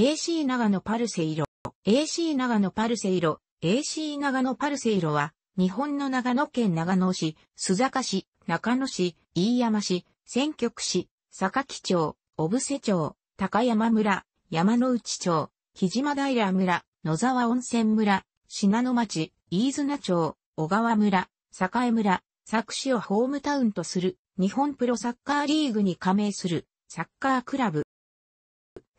AC 長野パルセイロ、AC 長野パルセイロ、AC 長野パルセイロは、日本の長野県長野市、須坂市、中野市、飯山市、選挙区市、坂木町、小布施町、高山村、山内町、木島平村、野沢温泉村、信濃町、飯綱町、小川村、栄村、佐久市をホームタウンとする、日本プロサッカーリーグに加盟する、サッカークラブ。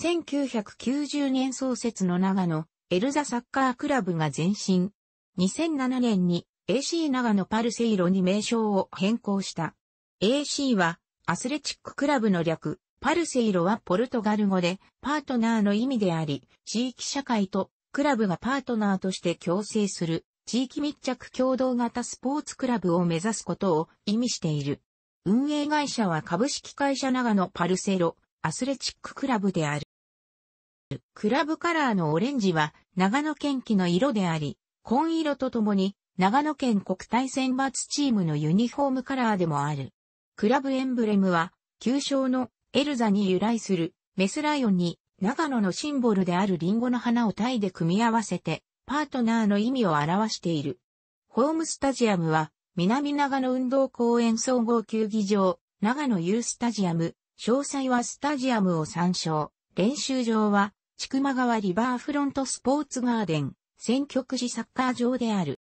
1990年創設の長野、エルザサッカークラブが前進。2007年に AC 長野パルセイロに名称を変更した。AC はアスレチッククラブの略、パルセイロはポルトガル語でパートナーの意味であり、地域社会とクラブがパートナーとして共生する地域密着共同型スポーツクラブを目指すことを意味している。運営会社は株式会社長野パルセロアスレチッククラブである。クラブカラーのオレンジは長野県旗の色であり、紺色とともに長野県国体選抜チームのユニフォームカラーでもある。クラブエンブレムは、旧称のエルザに由来するメスライオンに長野のシンボルであるリンゴの花をタイで組み合わせてパートナーの意味を表している。ホームスタジアムは南長野運動公園総合球技場、長野ユースタジアム、詳細はスタジアムを参照。練習場は千曲川リバーフロントスポーツガーデン、選挙区市サッカー場である。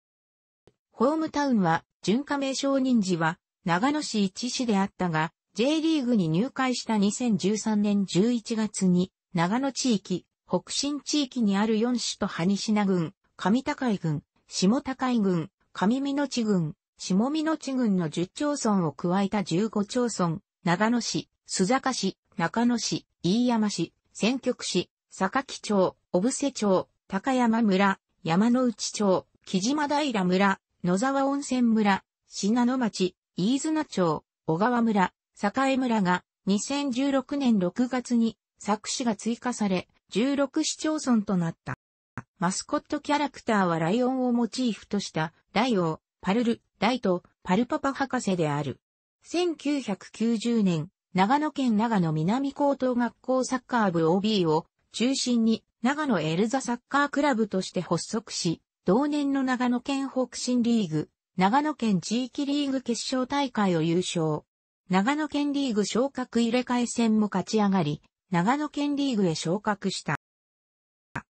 ホームタウンは、準加盟承認時は、長野市一市であったが、J リーグに入会した2013年11月に、長野地域、北新地域にある4市と羽品郡、上高井郡、下高井郡、上美野地郡、下美野地郡の10町村を加えた15町村、長野市、須坂市、中野市、飯山市、選挙区市、坂木町、小布施町、高山村、山内町、木島平村、野沢温泉村、信濃町、飯綱町、小川村、栄村が2016年6月に作詞が追加され、16市町村となった。マスコットキャラクターはライオンをモチーフとした大王、パルル、大と、パルパパ博士である。1990年、長野県長野南高等学校サッカー部 OB を中心に長野エルザサッカークラブとして発足し、同年の長野県北新リーグ、長野県地域リーグ決勝大会を優勝。長野県リーグ昇格入れ替え戦も勝ち上がり、長野県リーグへ昇格した。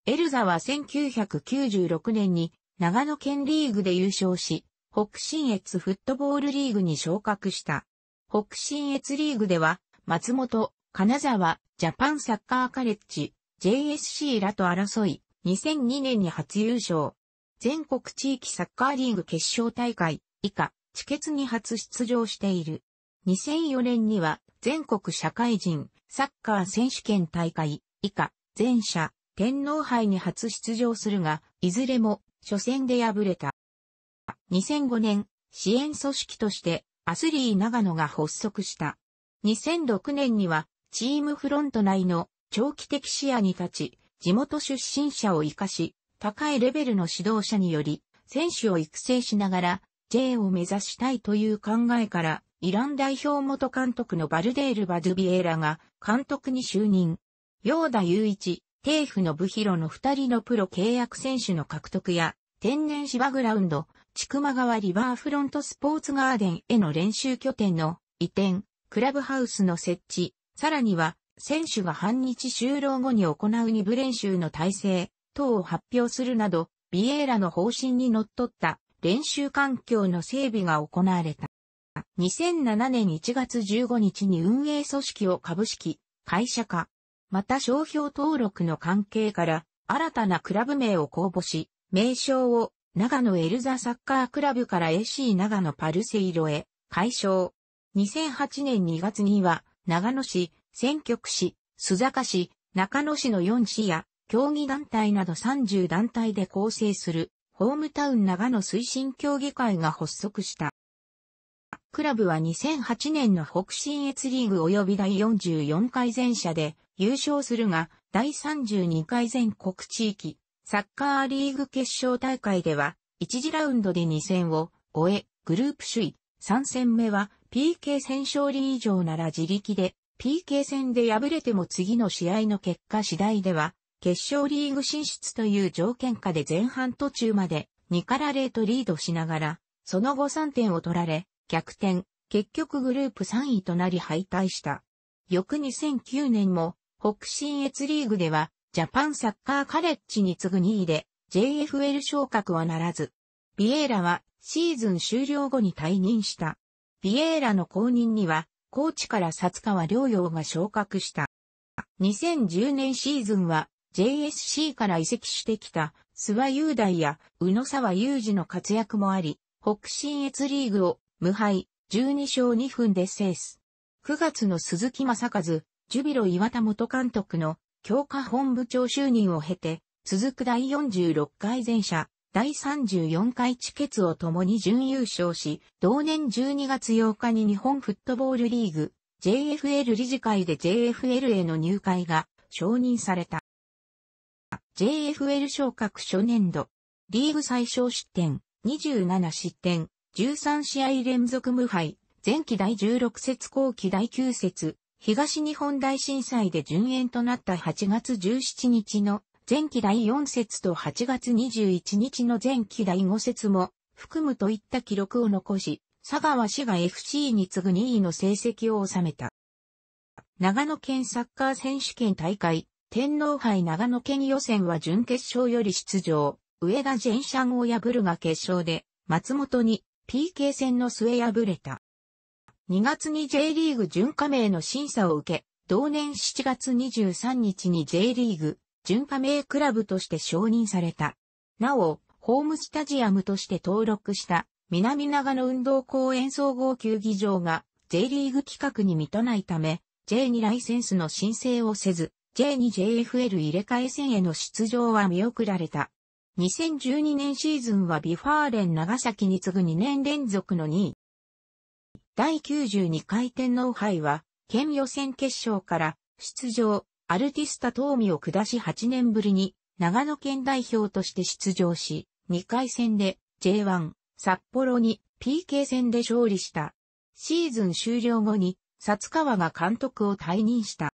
エルザは1996年に長野県リーグで優勝し、北新越フットボールリーグに昇格した。北新越リーグでは、松本、金沢、ジャパンサッカーカレッジ、JSC らと争い、2002年に初優勝。全国地域サッカーリーグ決勝大会以下、地決に初出場している。2004年には全国社会人サッカー選手権大会以下、全社、天皇杯に初出場するが、いずれも初戦で敗れた。2005年、支援組織としてアスリー長野が発足した。2006年にはチームフロント内の長期的視野に立ち、地元出身者を活かし、高いレベルの指導者により、選手を育成しながら、J を目指したいという考えから、イラン代表元監督のバルデール・バドゥビエラが監督に就任。ヨーダイ一、テーフのブヒロの二人のプロ契約選手の獲得や、天然芝グラウンド、千曲川リバーフロントスポーツガーデンへの練習拠点の移転、クラブハウスの設置、さらには選手が半日就労後に行う二部練習の体制等を発表するなど、ビエーラの方針にのっとった練習環境の整備が行われた。2007年1月15日に運営組織を株式、会社化。また商標登録の関係から新たなクラブ名を公募し、名称を長野エルザサッカークラブから AC 長野パルセイロへ解消。2008年2月には長野市選挙区市、須坂市、中野市の4市や、競技団体など30団体で構成する、ホームタウン長野推進協議会が発足した。クラブは2008年の北信越リーグ及び第44回全社で優勝するが、第32回全国地域サッカーリーグ決勝大会では、1次ラウンドで2戦を終え、グループ首位、3戦目は PK 戦勝利以上なら自力で PK 戦で敗れても次の試合の結果次第では、決勝リーグ進出という条件下で前半途中まで2から0とリードしながら、その後3点を取られ、逆転、結局グループ3位となり敗退した。翌2009年も、北信越リーグでは、ジャパンサッカーカレッジに次ぐ2位で、JFL 昇格はならず。ビエーラは、シーズン終了後に退任した。ビエーラの後任には、高知から薩川両洋が昇格した。2010年シーズンは JSC から移籍してきた諏訪雄大や宇野沢雄二の活躍もあり、北信越リーグを無敗12勝2分で制す。9月の鈴木正和、ジュビロ岩田元監督の強化本部長就任を経て、続く第46回前者、第34回チケツを共に準優勝し、同年12月8日に日本フットボールリーグ JFL 理事会で JFL への入会が承認された。JFL 昇格初年度、リーグ最小失点、27失点、13試合連続無敗、前期第16節後期第9節、東日本大震災で順延となった8月17日の前期第4節と8月21日の前期第5節も含むといった記録を残し、佐川氏が FC に次ぐ2位の成績を収めた。長野県サッカー選手権大会、天皇杯長野県予選は準決勝より出場、上田ジェンシャンを破るが決勝で、松本に PK 戦の末敗れた。2月に J リーグ準加盟の審査を受け、同年7月23日に J リーグ準加名クラブとして承認された。なお、ホームスタジアムとして登録した南長野運動公園総合球技場が J リーグ規格に満たないため J にライセンスの申請をせず J に JFL 入れ替え戦への出場は見送られた。2012年シーズンはビファーレン長崎に次ぐ2年連続の2位。第92回天皇杯は、県予選決勝から出場、アルティスタ東美を下し8年ぶりに長野県代表として出場し、2回戦で J1 札幌に PK 戦で勝利した。シーズン終了後に、札川が監督を退任した。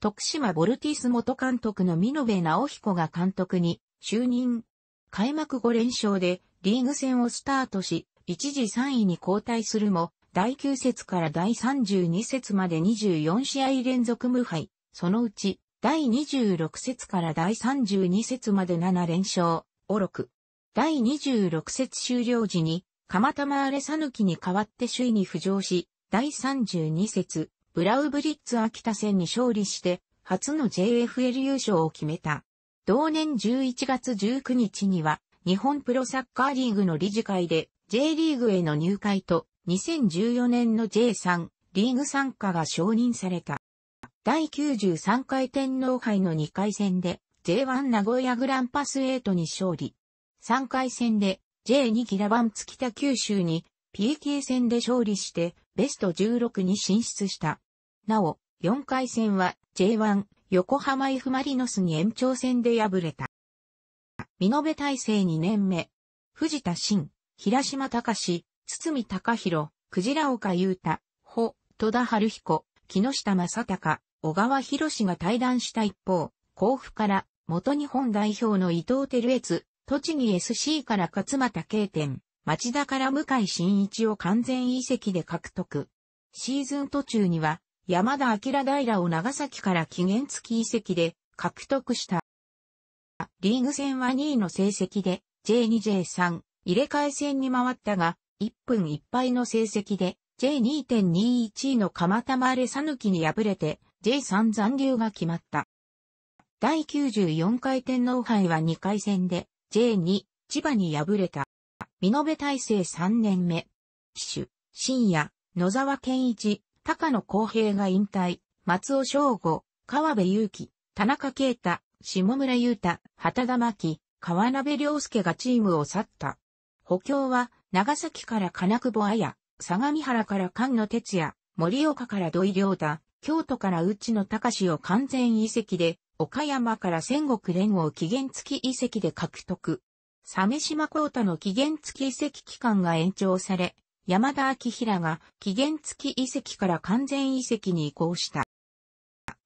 徳島ボルティス元監督の美延直彦が監督に就任。開幕5連勝でリーグ戦をスタートし、一時3位に交代するも、第9節から第32節まで24試合連続無敗、そのうち、第26節から第32節まで7連勝、おろく。第26節終了時に、たまあれさぬきに代わって首位に浮上し、第32節、ブラウブリッツ秋田戦に勝利して、初の JFL 優勝を決めた。同年11月19日には、日本プロサッカーリーグの理事会で、J リーグへの入会と、2014年の J3、リーグ参加が承認された。第93回天皇杯の2回戦で J1 名古屋グランパス8に勝利。3回戦で J2 キラバンツ北九州に PK 戦で勝利してベスト16に進出した。なお、4回戦は J1 横浜 F マリノスに延長戦で敗れた。見延体制2年目。藤田新、平島隆、堤隆弘、鯨岡優太、穂、戸田春彦、木下正隆、小川博士が対談した一方、甲府から元日本代表の伊藤照悦、栃木 SC から勝又慶店、町田から向井真一を完全移籍で獲得。シーズン途中には山田明平を長崎から期限付き移籍で獲得した。リーグ戦は2位の成績で J2J3 入れ替え戦に回ったが1分1敗の成績で J2.21 位の釜玉マレサヌキに敗れて J3 残留が決まった。第94回天皇杯は2回戦で J2 千葉に敗れた。美延大成3年目。騎手、深夜、野沢健一、高野光平が引退、松尾翔吾、川辺祐希、田中啓太、下村祐太、畑田真希、川辺良介がチームを去った。補強は、長崎から金久保綾、相模原から菅野哲也、森岡から土井良太、京都から内野隆を完全遺跡で、岡山から戦国連を期限付き遺跡で獲得。鮫島光太の期限付き遺跡期間が延長され、山田明平が期限付き遺跡から完全遺跡に移行した。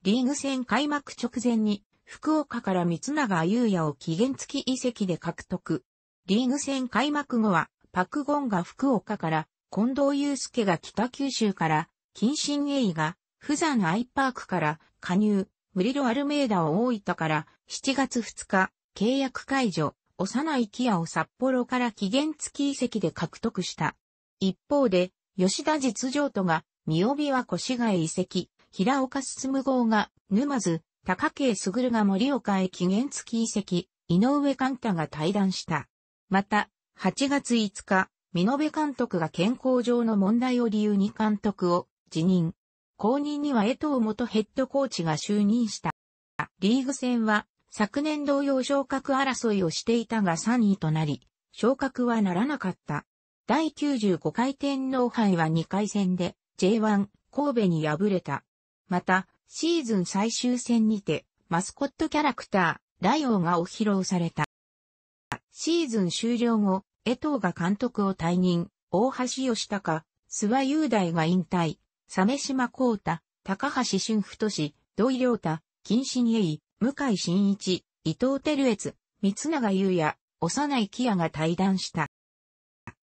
リーグ戦開幕直前に、福岡から三永優也を期限付き遺跡で獲得。リーグ戦開幕後は、パクゴンが福岡から、近藤祐介が北九州から、近親栄が富山アイパークから加入、ムリロ・アルメーダを大分から7月2日、契約解除、幼いキアを札幌から期限付き移籍で獲得した。一方で、吉田実情とが、三帯は越谷遺跡、移籍、平岡進号が、沼津、高慶るが森岡へ期限付き移籍、井上寛太が退団した。また、8月5日、美延監督が健康上の問題を理由に監督を辞任。後任には江藤元ヘッドコーチが就任した。リーグ戦は昨年同様昇格争いをしていたが3位となり、昇格はならなかった。第95回天皇杯は2回戦で J1 神戸に敗れた。また、シーズン最終戦にてマスコットキャラクター、ライオウがお披露された。シーズン終了後、江藤が監督を退任、大橋義隆、諏訪雄大が引退、鮫島光太、高橋俊太氏、土井良太、金信栄、向井慎一、伊藤照悦、三永優也、幼い木屋が対談した。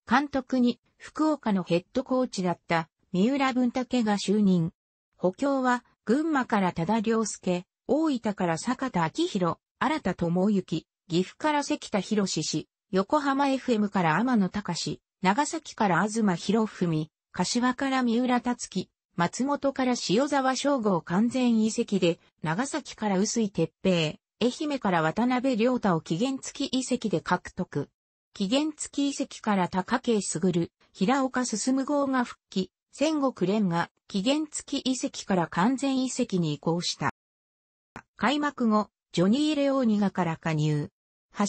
監督に福岡のヘッドコーチだった三浦文武が就任。補強は群馬から多田良介、大分から坂田昭弘、新田智之、岐阜から関田博氏、横浜 FM から天野隆、長崎から東博文、柏から三浦達樹、松本から塩沢省吾完全遺跡で、長崎から薄井鉄平、愛媛から渡辺良太を期限付き遺跡で獲得。期限付き遺跡から高慶る平岡進号が復帰、戦国連が期限付き遺跡から完全遺跡に移行した。開幕後、ジョニー・レオーニガから加入。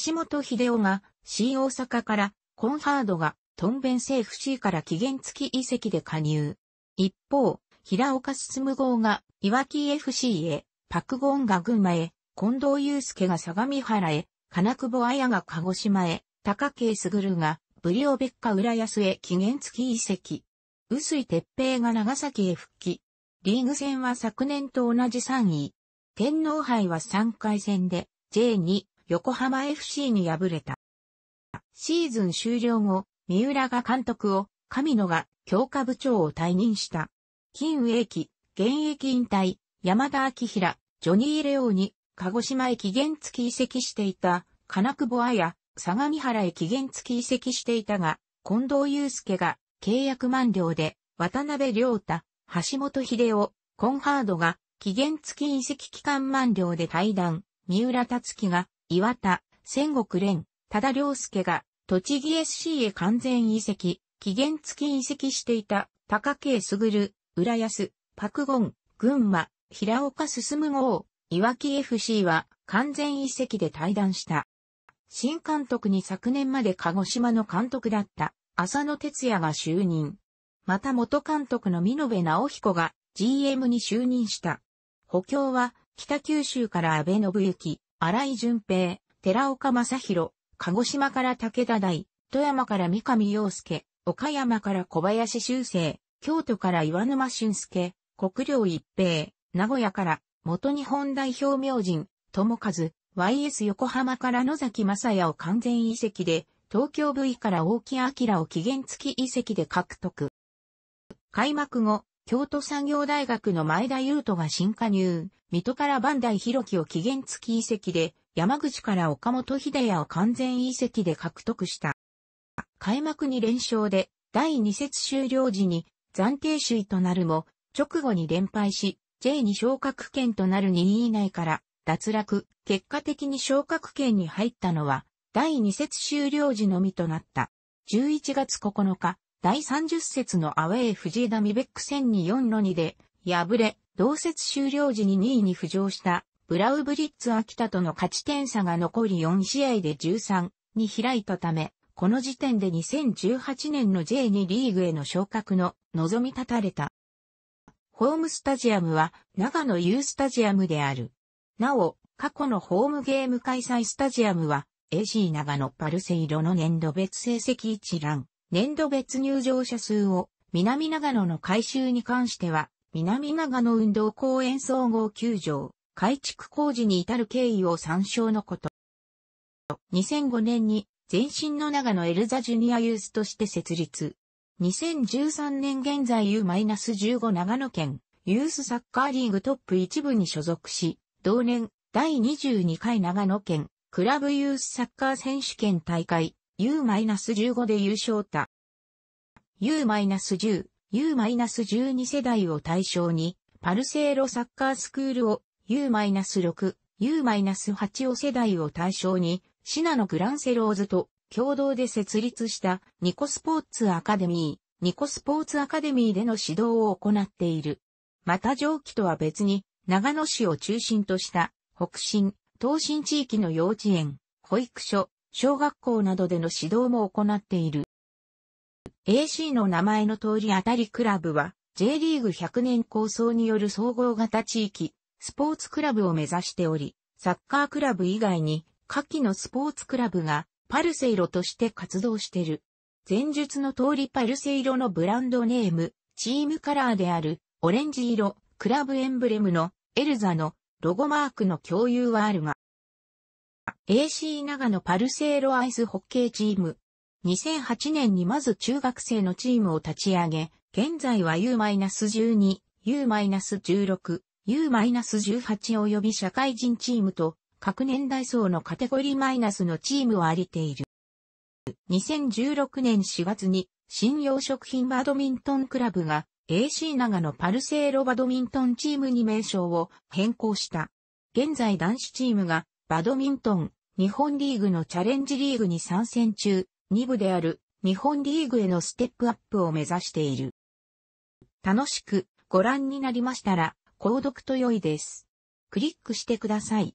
橋本秀夫が C 大阪から、コンハードがトンベンセ FC から期限付き遺跡で加入。一方、平岡進号が、いわき FC へ、パクゴンが群馬へ、近藤祐介が相模原へ、金久保綾が鹿児島へ、高慶卓が、ブリオベッカ浦安へ期限付き移籍。薄井鉄平が長崎へ復帰。リーグ戦は昨年と同じ3位。天皇杯は3回戦で J2 横浜 FC に敗れた。シーズン終了後、三浦が監督を、神野が教科部長を退任した。金運駅、現役引退、山田明平、ジョニー・レオーに、鹿児島駅原付移籍していた、金久保綾、相模原駅原付移籍していたが、近藤祐介が契約満了で、渡辺良太、橋本秀夫、コンハードが期限付き移籍期間満了で退団、三浦達樹が岩田、千石蓮、多田良介が栃木 SC へ完全移籍、期限付き移籍していた、高慶卓、浦安、パクゴン、群馬、平岡進号、いわき FC は完全移籍で退団した。新監督に昨年まで鹿児島の監督だった浅野哲也が就任。また元監督の美濃部直彦が GM に就任した。補強は北九州から安倍信之、荒井淳平、寺岡正宏、鹿児島から武田大、富山から三上洋介、岡山から小林修正、京都から岩沼俊介、国領一平、名古屋から元日本代表明人、友和、YS 横浜から野崎正也を完全遺跡で、東京 V から大木明を期限付き遺跡で獲得。開幕後、京都産業大学の前田優斗が新加入、水戸から万代博樹を期限付き遺跡で、山口から岡本秀也を完全遺跡で獲得した。開幕に連勝で、第2節終了時に暫定首位となるも、直後に連敗し、J2 昇格圏となる2位以内から脱落、結果的に昇格圏に入ったのは、第2節終了時のみとなった。11月9日、第30節のアウェー藤枝ミベック戦に4の2で、敗れ、同節終了時に2位に浮上した、ブラウブリッツ秋田との勝ち点差が残り4試合で13に開いたため、この時点で2018年の J2 リーグへの昇格の望み立たれた。ホームスタジアムは長野 U スタジアムである。なお、過去のホームゲーム開催スタジアムは AC 長野パルセイロの年度別成績一覧、年度別入場者数を南長野の改修に関しては南長野運動公園総合球場、改築工事に至る経緯を参照のこと。2005年に前身の長野エルザジュニアユースとして設立。2013年現在 U-15 長野県ユースサッカーリーグトップ1部に所属し、同年第22回長野県クラブユースサッカー選手権大会 U-15 で優勝た。U-10、U-12 世代を対象に、パルセーロサッカースクールを U-6、U-8 を世代を対象に、シナのグランセローズと共同で設立したニコスポーツアカデミー、ニコスポーツアカデミーでの指導を行っている。また上記とは別に、長野市を中心とした北進、東進地域の幼稚園、保育所、小学校などでの指導も行っている。AC の名前の通り当たりクラブは、J リーグ100年構想による総合型地域、スポーツクラブを目指しており、サッカークラブ以外に、下記のスポーツクラブがパルセイロとして活動してる。前述の通りパルセイロのブランドネーム、チームカラーであるオレンジ色、クラブエンブレムのエルザのロゴマークの共有はあるが、AC 長野パルセイロアイスホッケーチーム、2008年にまず中学生のチームを立ち上げ、現在は U-12、U-16、U-18 及び社会人チームと各年代層のカテゴリーマイナスのチームをありている。2016年4月に、新洋食品バドミントンクラブが AC 長野パルセーロバドミントンチームに名称を変更した。現在男子チームがバドミントン日本リーグのチャレンジリーグに参戦中、2部である日本リーグへのステップアップを目指している。楽しくご覧になりましたら、購読と良いです。クリックしてください。